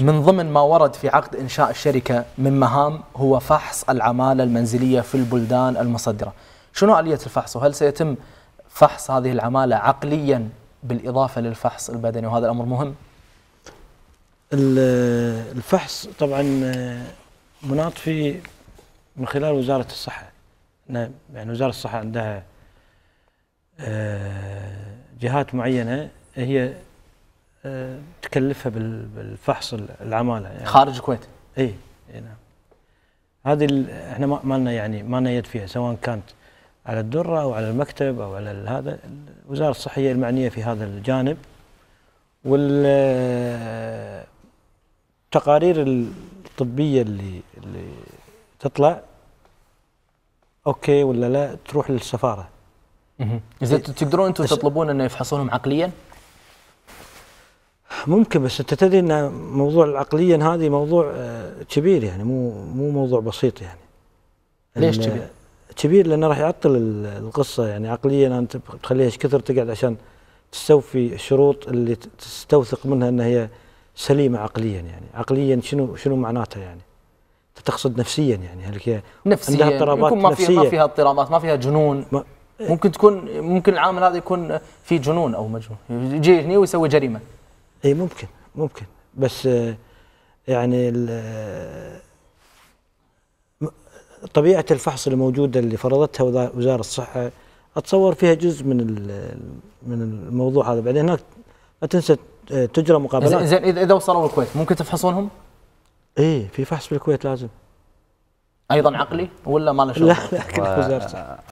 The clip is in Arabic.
من ضمن ما ورد في عقد إنشاء الشركة من مهام هو فحص العمالة المنزلية في البلدان المصدرة شنو آلية الفحص وهل سيتم فحص هذه العمالة عقليا بالإضافة للفحص البدني وهذا الأمر مهم الفحص طبعا آه، مناط في من خلال وزارة الصحة يعني وزارة الصحة عندها آه، جهات معينة هي تكلفها بالفحص العماله يعني خارج الكويت اي اي نعم هذه احنا ما لنا يعني ما لنا يد فيها سواء كانت على الدره او على المكتب او على هذا الوزاره الصحيه المعنيه في هذا الجانب والتقارير الطبيه اللي اللي تطلع اوكي ولا لا تروح للسفاره. اذا تقدرون انتم تطلبون انه يفحصونهم عقليا؟ ممكن بس انت تدري ان موضوع العقليا هذه موضوع آه، كبير يعني مو مو موضوع بسيط يعني ليش كبير؟ كبير لانه راح يعطل القصه يعني عقليا انت بتخليها ايش كثر تقعد عشان تستوفي الشروط اللي تستوثق منها ان هي سليمه عقليا يعني عقليا شنو شنو معناتها يعني تقصد نفسيا يعني هل هي نفسيا عندها اضطرابات ما نفسيه فيها ما فيها اضطرابات ما فيها جنون ما ممكن تكون ممكن العامل هذا يكون في جنون او مجنون يجي هنا ويسوي جريمه اي ممكن ممكن بس آه، يعني آه، طبيعه الفحص الموجوده اللي فرضتها وزاره الصحه اتصور فيها جزء من من الموضوع هذا بعدين هناك لا تنسى آه، تجرى مقابلات زين اذا وصلوا الكويت ممكن تفحصونهم؟ ايه في فحص بالكويت لازم ايضا عقلي ولا ما له شغل؟ لا لا وزاره